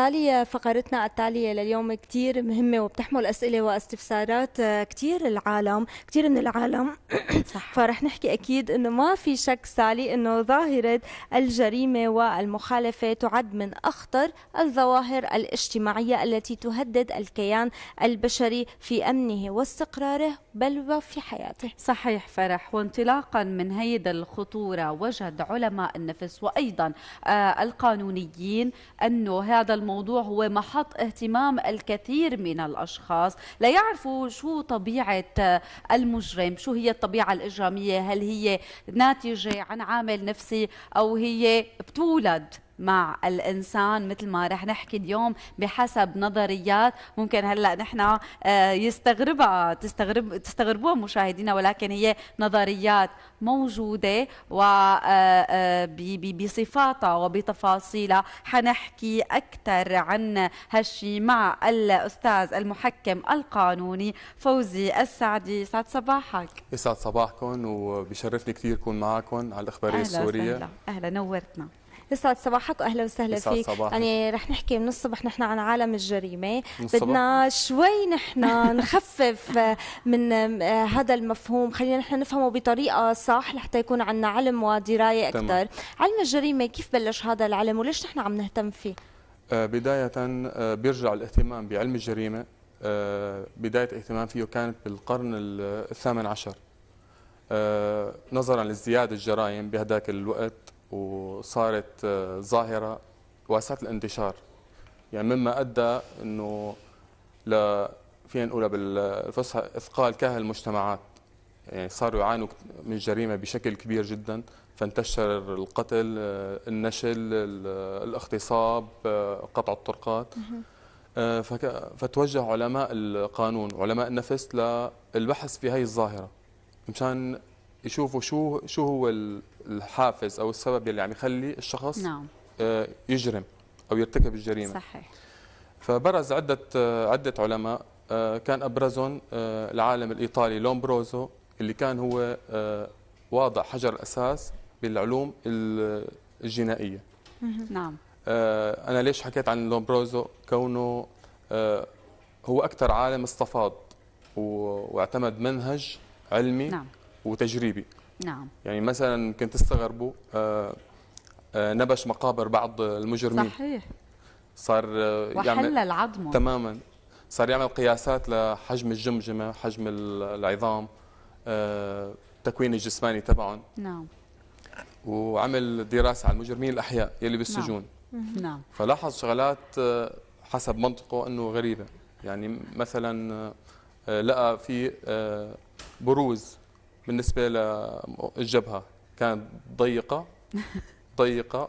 تالي فقرتنا التالية لليوم كتير مهمة وبتحمل أسئلة واستفسارات آه، كتير العالم كتير من العالم صح. فرح نحكي أكيد أنه ما في شك سالي أنه ظاهرة الجريمة والمخالفة تعد من أخطر الظواهر الاجتماعية التي تهدد الكيان البشري في أمنه واستقراره بل وفي حياته صحيح فرح وانطلاقا من هيدا الخطورة وجد علماء النفس وأيضا آه، القانونيين أنه هذا الم... الموضوع هو محط اهتمام الكثير من الأشخاص لا يعرفوا شو طبيعة المجرم شو هي الطبيعة الإجرامية هل هي ناتجة عن عامل نفسي أو هي بتولد مع الانسان مثل ما رح نحكي اليوم بحسب نظريات ممكن هلا نحن آه، يستغربها تستغرب تستغربوها مشاهدينا ولكن هي نظريات موجوده و آه، آه، بصفاتها وبتفاصيلها حنحكي اكثر عن هالشي مع الاستاذ المحكم القانوني فوزي السعدي يسعد صباحك يسعد صباحكم وبشرفني كثير كون معكم على الاخباريه السوريه اهلا اهلا نورتنا يسعد صباحك واهلا وسهلا فيك صباحك. يعني رح نحكي من الصبح نحن عن عالم الجريمه بدنا شوي نحن نخفف من هذا المفهوم خلينا نحن نفهمه بطريقه صح لحتى يكون عندنا علم ودرايه اكثر علم الجريمه كيف بلش هذا العلم وليش نحن عم نهتم فيه آه، بدايه آه، بيرجع الاهتمام بعلم الجريمه آه، بدايه الاهتمام فيه كانت بالقرن الثامن عشر نظرا لازدياد الجرائم بهداك الوقت وصارت آه، ظاهره واسعه الانتشار يعني مما ادى انه ل فينا نقولها بالفصحى اثقال كاهل المجتمعات يعني صاروا يعانوا من الجريمه بشكل كبير جدا فانتشر القتل آه، النشل آه، الاغتصاب قطع الطرقات فتوجه علماء القانون علماء النفس للبحث في هذه الظاهره مشان يشوفوا شو شو هو الحافز او السبب اللي عم يخلي الشخص نعم. آه، يجرم او يرتكب الجريمه صحيح فبرز عده آه، عده علماء آه، كان ابرزهم العالم الايطالي لومبروزو اللي كان هو واضع حجر الاساس بالعلوم الجنائيه نعم انا ليش حكيت عن لومبروزو كونه هو اكثر عالم استفاض واعتمد منهج علمي نعم. وتجريبي نعم يعني مثلا يمكن تستغربوا آه، آه، نبش مقابر بعض المجرمين صحيح صار آه، يعمل العظم تماما صار يعمل قياسات لحجم الجمجمه حجم العظام التكوين الجسماني تبعهم نعم وعمل دراسه على المجرمين الاحياء يلي نعم. بالسجون نعم فلاحظ شغلات حسب منطقه انه غريبه يعني مثلا لقى في بروز بالنسبه للجبهه كانت ضيقه ضيقه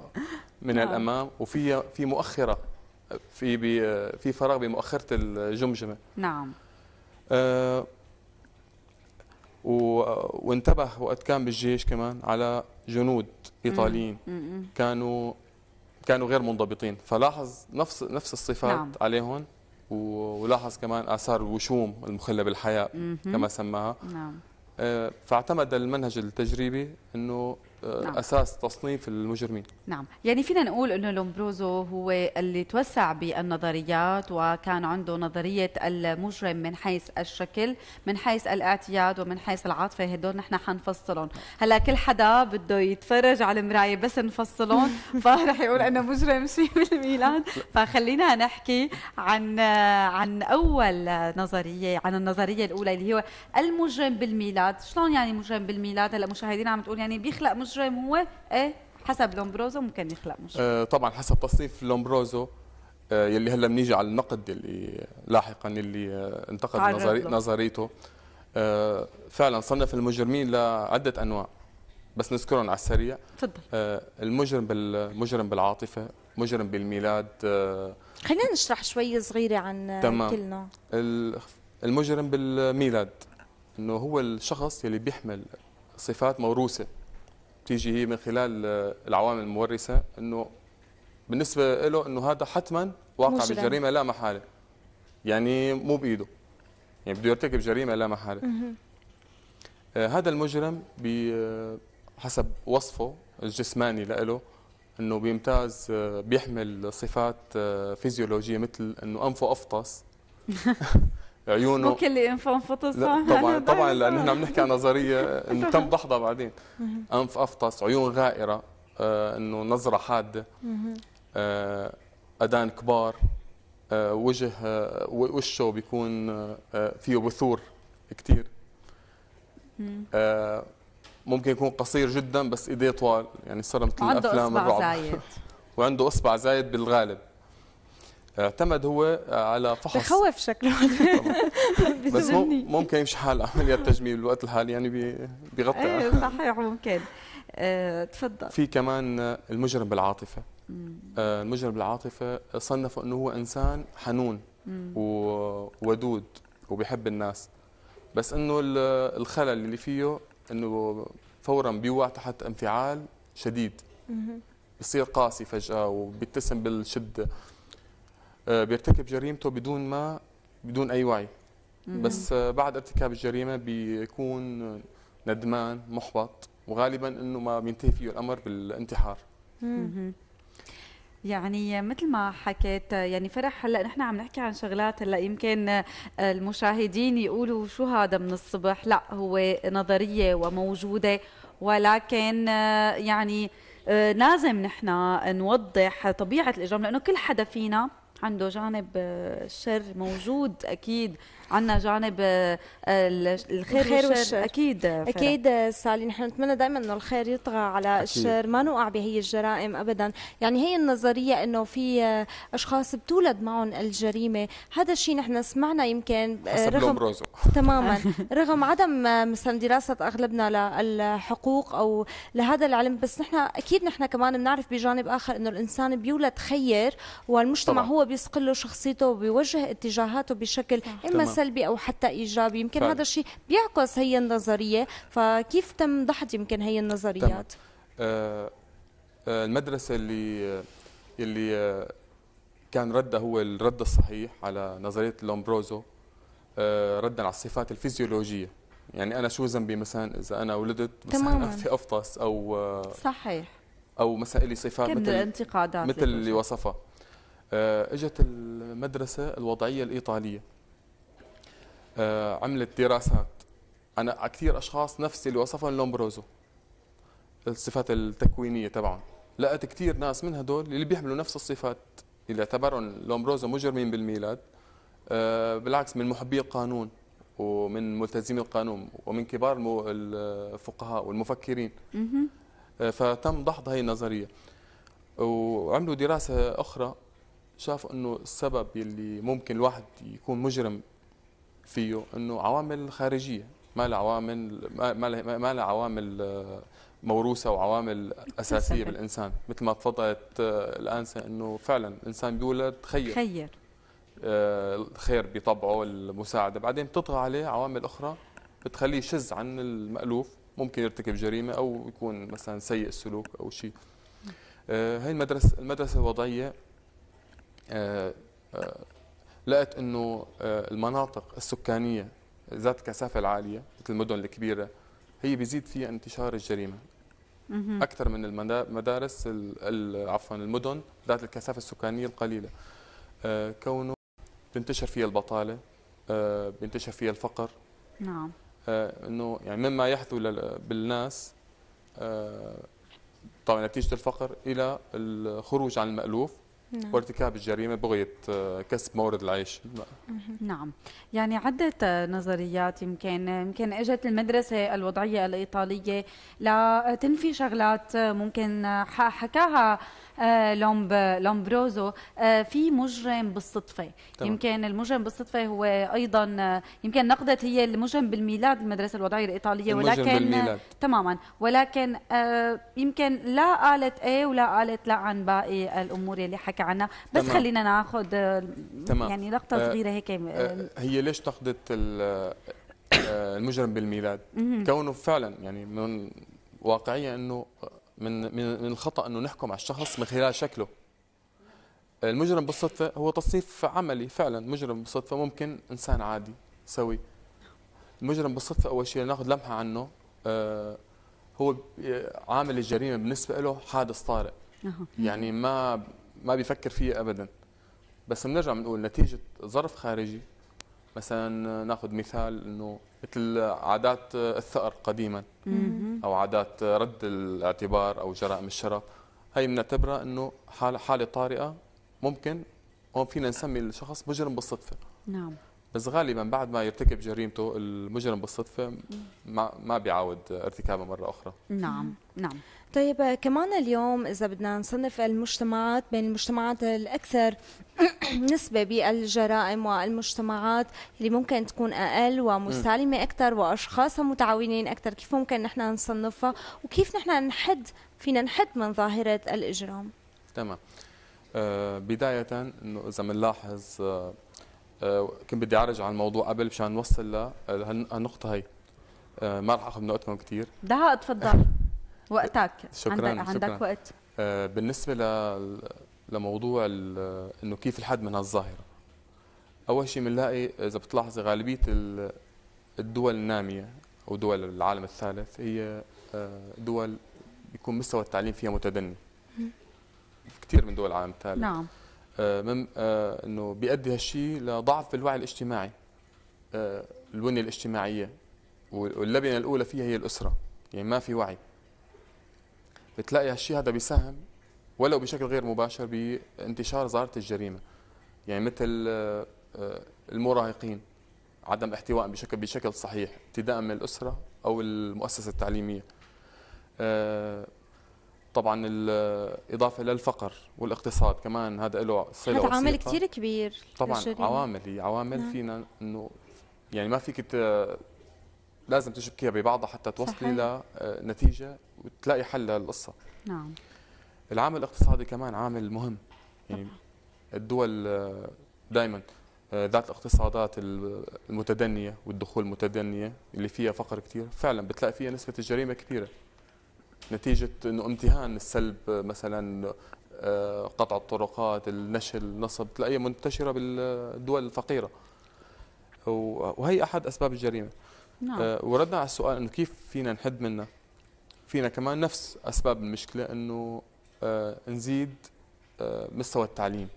من نعم. الامام وفيها في مؤخره في في فراغ بمؤخره الجمجمه نعم آه وانتبه وقت كان بالجيش كمان على جنود ايطاليين كانوا كانوا غير منضبطين فلاحظ نفس نفس الصفات نعم. عليهم ولاحظ كمان اثار الوشوم المخله بالحياه كما سماها نعم آه، فاعتمد المنهج التجريبي انه نعم. اساس تصنيف المجرمين نعم يعني فينا نقول انه لومبروزو هو اللي توسع بالنظريات وكان عنده نظريه المجرم من حيث الشكل من حيث الاعتياد ومن حيث العاطفه هدول نحن حنفصلهم هلا كل حدا بده يتفرج على المرايه بس نفصلهم فرح يقول انه مجرم شيء بالميلاد فخلينا نحكي عن عن اول نظريه عن النظريه الاولى اللي هو المجرم بالميلاد شلون يعني مجرم بالميلاد هلا مشاهدينا عم تقول يعني بيخلق مجرم مجرم هو ايه حسب لومبروزو ممكن يخلق مشكله آه طبعا حسب تصنيف لومبروزو آه يلي هلا بنيجي على النقد اللي لاحقا اللي آه انتقد نظري نظريته آه فعلا صنف المجرمين لعده انواع بس نذكرهم على السريع تفضل آه المجرم بالمجرم بالعاطفه مجرم بالميلاد آه خلينا نشرح شوي صغيره عن تمام. كلنا المجرم بالميلاد انه هو الشخص يلي بيحمل صفات موروثه بتيجي هي من خلال آه، العوامل المورثه انه بالنسبه له انه هذا حتما واقع بجريمة لا محاله يعني مو بايده يعني بده يرتكب جريمه لا محاله آه هذا المجرم آه، حسب وصفه الجسماني له انه بيمتاز آه، بيحمل صفات فيزيولوجيه مثل انه انفه افطس عيونه ممكن اللي لا طبعا طبعا لان احنا عم نحكي عن نظريه انه تم دحضها بعدين انف افطس عيون غائره آه انه نظره حاده آه اذان كبار آه وجه آه، وشه بيكون آه، آه، فيه بثور كثير ممكن يكون قصير جدا بس ايديه طوال يعني صار مثل الافلام الرعب وعنده اصبع زايد بالغالب اعتمد هو على فحص بخوف شكله بس ممكن يمشي حال عمليات تجميل بالوقت الحالي يعني بيغطي ايه صحيح ممكن آه، تفضل في كمان المجرم بالعاطفه آه، المجرم بالعاطفه صنفوا انه هو انسان حنون وودود وبيحب الناس بس انه الخلل اللي فيه انه فورا بيوع تحت انفعال شديد بصير قاسي فجاه وبيتسم بالشده آه، بيرتكب جريمته بدون ما بدون اي وعي بس آه، بعد ارتكاب الجريمه بيكون ندمان محبط وغالبا انه ما بينتهي فيه الامر بالانتحار يعني مثل ما حكيت يعني فرح هلا نحن عم نحكي عن شغلات هلا يمكن آه، المشاهدين يقولوا شو هذا من الصبح لا هو نظريه وموجوده ولكن يعني لازم نحن نوضح طبيعه الاجرام لانه كل حدا فينا عنده جانب الشر آه، موجود اكيد عندنا جانب آه، الخير, الخير والشر اكيد آه، فرق. اكيد سالي نحن نتمنى دائما انه الخير يطغى على أكيد. الشر ما نوقع بهي الجرائم ابدا يعني هي النظريه انه في اشخاص بتولد معهم الجريمه هذا الشيء نحن سمعنا يمكن رغم تماما رغم عدم مثلا دراسه اغلبنا للحقوق او لهذا العلم بس نحن اكيد نحن كمان بنعرف بجانب اخر انه الانسان بيولد خير والمجتمع طبعا. هو بيسقل له شخصيته وبيوجه اتجاهاته بشكل صح. اما تمام. سلبي او حتى ايجابي يمكن هذا الشيء بيعكس هي النظريه فكيف تم دحض يمكن هي النظريات تمام. آه, آه، المدرسه اللي آه، اللي آه، كان ردها هو الرد الصحيح على نظريه لومبروزو آه ردا على الصفات الفيزيولوجيه يعني انا شو ذنبي مثلا اذا انا ولدت مثلا في افطس او صحيح او مثلا لي صفات مثل الانتقادات مثل اللي وصفها آه، اجت المدرسه الوضعيه الايطاليه آه، عملت دراسات انا كثير اشخاص نفس اللي وصفهم لومبروزو الصفات التكوينيه تبعهم لقت كثير ناس من هدول اللي بيحملوا نفس الصفات اللي اعتبرهم لومبروزو مجرمين بالميلاد آه، بالعكس من محبي القانون ومن ملتزمي القانون ومن كبار الفقهاء والمفكرين فتم دحض هي النظريه وعملوا دراسه اخرى شافوا انه السبب يلي ممكن الواحد يكون مجرم فيه انه عوامل خارجيه ما لها عوامل ما لها عوامل آه، موروثه وعوامل اساسيه بالانسان مثل ما تفضلت آه، الانسه انه فعلا الانسان بيولد خير خير آه، الخير بطبعه المساعده بعدين بتطغى عليه عوامل اخرى بتخليه يشز عن المالوف ممكن يرتكب جريمه او يكون مثلا سيء السلوك او شيء هي المدرسه المدرسه الوضعيه آه، آه، لقت انه آه، المناطق السكانيه ذات الكثافه العاليه مثل المدن الكبيره هي بيزيد فيها انتشار الجريمه اكثر من المدارس عفوا المدن ذات الكثافه السكانيه القليله كونه بينتشر فيها البطاله بينتشر فيها الفقر نعم انه يعني مما يحدث بالناس طبعا نتيجه الفقر الى الخروج عن المالوف نعم. وارتكاب الجريمه بغيه آه، كسب مورد العيش نعم يعني عده نظريات يمكن يمكن اجت المدرسه الوضعيه الايطاليه لتنفي شغلات ممكن آه، حكاها آه، لومبروزو آه، في مجرم بالصدفه طبعا. يمكن المجرم بالصدفه هو ايضا آه، يمكن نقدت هي المجرم بالميلاد المدرسه الوضعيه الايطاليه ولكن بالميلاد. تماما ولكن يمكن لا قالت ايه ولا قالت لا عن باقي الامور اللي حكى عنها بس تمام. خلينا ناخذ تمام. يعني لقطه صغيره هيك هي ليش تقدت المجرم بالميلاد كونه فعلا يعني من واقعية أنه من من من الخطا انه نحكم على الشخص من خلال شكله المجرم بالصدفه هو تصنيف عملي فعلا مجرم بالصدفه ممكن انسان عادي سوي المجرم بالصدفه اول شيء ناخذ لمحه عنه آه، هو عامل الجريمه بالنسبه له حادث طارئ يعني ما ما بيفكر فيه ابدا بس بنرجع بنقول نتيجه ظرف خارجي مثلا ناخذ مثال انه مثل عادات الثأر قديما او عادات رد الاعتبار او جرائم الشرف هي بنعتبرها انه حاله حاله طارئه ممكن هون فينا نسمي الشخص مجرم بالصدفه نعم بس غالبا بعد ما يرتكب جريمته المجرم بالصدفه ما ما بيعاود ارتكابها مره اخرى نعم نعم طيب كمان اليوم اذا بدنا نصنف المجتمعات بين المجتمعات الاكثر نسبه بالجرائم والمجتمعات اللي ممكن تكون اقل ومستعلمه اكثر واشخاصها متعاونين اكثر كيف ممكن نحن نصنفها وكيف نحن نحد فينا نحد من ظاهره الاجرام تمام آه بدايه انه اذا بنلاحظ آه آه، كنت بدي اعرج على الموضوع قبل مشان نوصل لهالنقطه هي آه، ما راح اخذ من وقتكم كثير دعاء تفضل وقتك شكرا عندك, عندك شكراً. وقت آه، بالنسبه ل... لموضوع ال... انه كيف الحد من هالظاهره اول شيء بنلاقي اذا بتلاحظي غالبيه الدول الناميه او دول العالم الثالث هي دول بيكون مستوى التعليم فيها متدني كثير من دول العالم الثالث نعم آه، آه، انه بيؤدي هالشيء لضعف الوعي الاجتماعي آه، البنيه الاجتماعيه واللبنه الاولى فيها هي الاسره يعني ما في وعي بتلاقي هالشيء هذا بيساهم ولو بشكل غير مباشر بانتشار ظاهره الجريمه يعني مثل المراهقين عدم احتواء بشكل بشكل صحيح ابتداء من الاسره او المؤسسه التعليميه طبعا الاضافه للفقر والاقتصاد كمان هذا له صله هذا عامل كثير كبير طبعا للجريمة. عوامل هي عوامل نعم. فينا انه يعني ما فيك لازم تشبكيها ببعضها حتى توصلي لنتيجه آه، وتلاقي حل للقصه نعم العامل الاقتصادي كمان عامل مهم يعني طبعا. الدول آه، دائما آه، ذات الاقتصادات المتدنيه والدخول المتدنيه اللي فيها فقر كثير فعلا بتلاقي فيها نسبه الجريمه كبيره نتيجه انه امتهان السلب مثلا آه، قطع الطرقات النشل النصب تلاقيها منتشره بالدول الفقيره وهي احد اسباب الجريمه نعم. آه، وردنا على السؤال انه كيف فينا نحد منها فينا كمان نفس اسباب المشكله انه آه، نزيد مستوى التعليم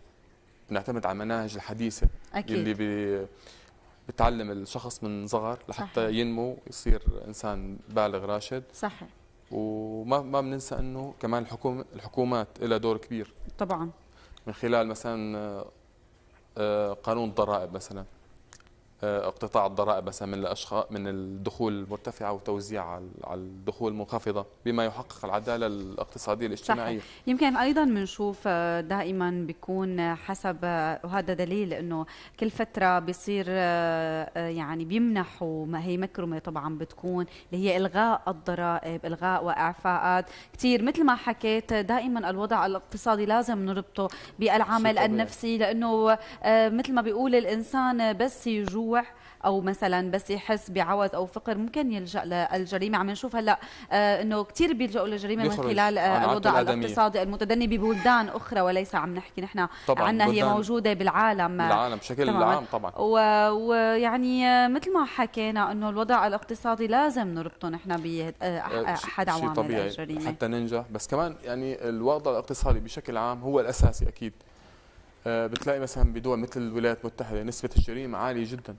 نعتمد على المناهج الحديثه أكيد. اللي بتعلم الشخص من صغر لحتى صحيح. ينمو يصير انسان بالغ راشد صحيح وما ما بننسى انه كمان الحكومه الحكومات لها دور كبير طبعا من خلال مثلا آه، آه، قانون الضرائب مثلا آه، اقتطاع الضرائب مثلا من الاشخاص من الدخول المرتفعه وتوزيع على الدخول المنخفضه بما يحقق العداله الاقتصاديه الاجتماعيه صحيح. يمكن ايضا بنشوف آه، دائما بيكون حسب آه، وهذا دليل انه كل فتره بيصير يعني بيمنحوا ما هي مكرمه طبعا بتكون اللي هي الغاء الضرائب الغاء واعفاءات كثير مثل ما حكيت دائما الوضع الاقتصادي لازم نربطه بالعمل النفسي لانه مثل ما بيقول الانسان بس يجوع او مثلا بس يحس بعوز او فقر ممكن يلجا للجريمه عم نشوف هلا آه، انه كثير بيلجأوا للجريمه من خلال آه، الوضع الاقتصادي المتدني ببلدان اخرى وليس عم نحكي نحن عنا هي موجوده بالعالم العالم بشكل عام طبعا ويعني آه، مثل ما حكينا انه الوضع الاقتصادي لازم نربطه نحن باحد عوامل الجريمه حتى ننجح بس كمان يعني الوضع الاقتصادي بشكل عام هو الاساسي اكيد آه، بتلاقي مثلا بدول مثل الولايات المتحده نسبه الجريمه عاليه جدا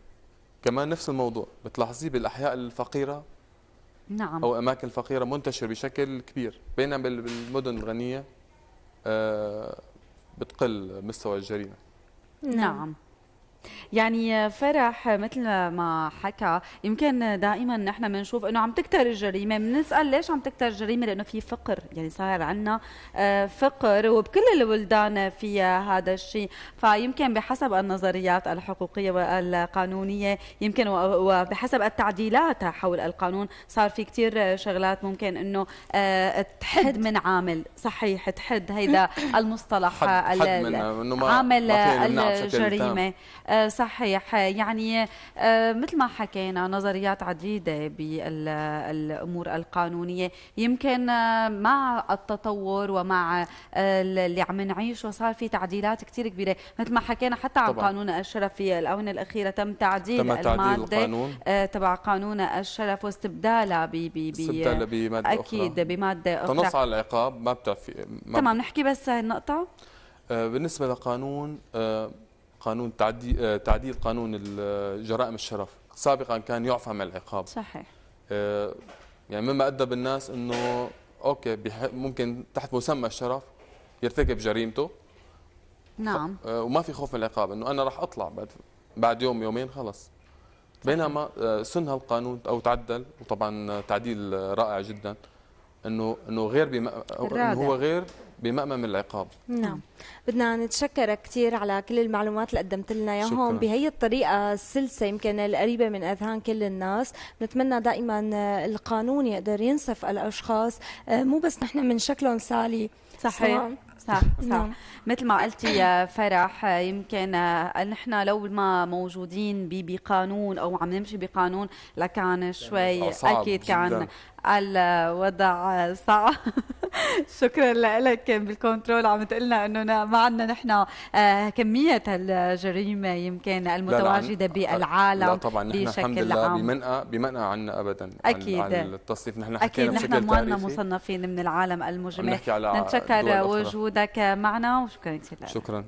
كمان نفس الموضوع بتلاحظيه بالاحياء الفقيره نعم او اماكن فقيره منتشر بشكل كبير بينما بالمدن الغنيه آه، بتقل مستوى الجريمه نعم يعني فرح مثل ما حكى يمكن دائما نحن بنشوف انه عم تكتر الجريمه بنسال ليش عم تكتر الجريمه لانه في فقر يعني صار عندنا آه، فقر وبكل البلدان في هذا الشيء فيمكن بحسب النظريات الحقوقيه والقانونيه يمكن وبحسب التعديلات حول القانون صار في كثير شغلات ممكن انه آه، تحد من عامل صحيح تحد هيدا المصطلح حد, حد عامل الجريمه صحيح يعني آه، مثل ما حكينا نظريات عديدة بالأمور القانونية يمكن آه، مع التطور ومع آه، اللي عم نعيشه صار في تعديلات كثير كبيرة مثل ما حكينا حتى عن قانون الشرف في الآونة الأخيرة تم تعديل تم تعديل المادة القانون. تبع قانون الشرف واستبدالها ب ب ب بمادة أكيد أخرى. بمادة أخرى تنص على العقاب ما بتعفي تمام نحكي بس هالنقطة بالنسبة لقانون قانون تعدي... آه، تعديل قانون آه، جرائم الشرف سابقا كان يعفى من العقاب صحيح آه، يعني مما ادى بالناس انه اوكي ممكن تحت مسمى الشرف يرتكب جريمته نعم وما في خوف من العقاب انه انا راح اطلع بعد بعد يوم يومين خلص بينما سن هالقانون او تعدل وطبعا تعديل رائع جدا انه انه غير بما إنه هو غير بمأمم العقاب نعم بدنا نتشكرك كثير على كل المعلومات اللي قدمت لنا اياهم بهي الطريقه السلسه يمكن القريبه من اذهان كل الناس بنتمنى دائما القانون يقدر ينصف الاشخاص آه، مو بس نحن من شكلهم سالي صحيح صح صح, صح. نعم. مثل ما قلتي يا فرح يمكن آه، نحن لو ما موجودين بقانون او عم نمشي بقانون لكان شوي اكيد كان الوضع صعب شكرا لك كان بالكنترول عم تقلنا انه ما عندنا نحن آه، كميه الجريمه يمكن المتواجده بالعالم لا, لا طبعا نحن الحمد لله بمنأى بمنأى عنا ابدا اكيد عن التصنيف نحن اكيد نحن مالنا مصنفين من العالم المجرمه نتشكر وجودك معنا وشكرا كثير شكرا